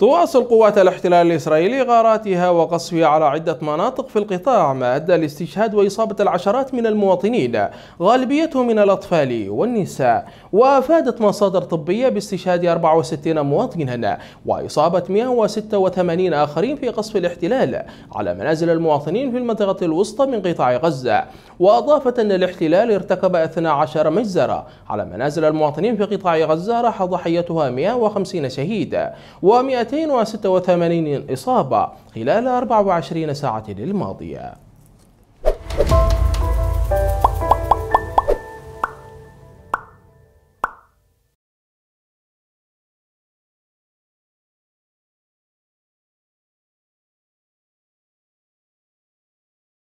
تواصل قوات الاحتلال الإسرائيلي غاراتها وقصفها على عدة مناطق في القطاع ما أدى لاستشهاد وإصابة العشرات من المواطنين غالبيتهم من الأطفال والنساء وأفادت مصادر طبية باستشهاد 64 مواطنا وإصابة 186 آخرين في قصف الاحتلال على منازل المواطنين في المنطقة الوسطى من قطاع غزة وأضافت أن الاحتلال ارتكب 12 مجزرة على منازل المواطنين في قطاع غزة راح ضحيتها 150 شهيدا و 286 إصابة خلال 24 ساعة الماضية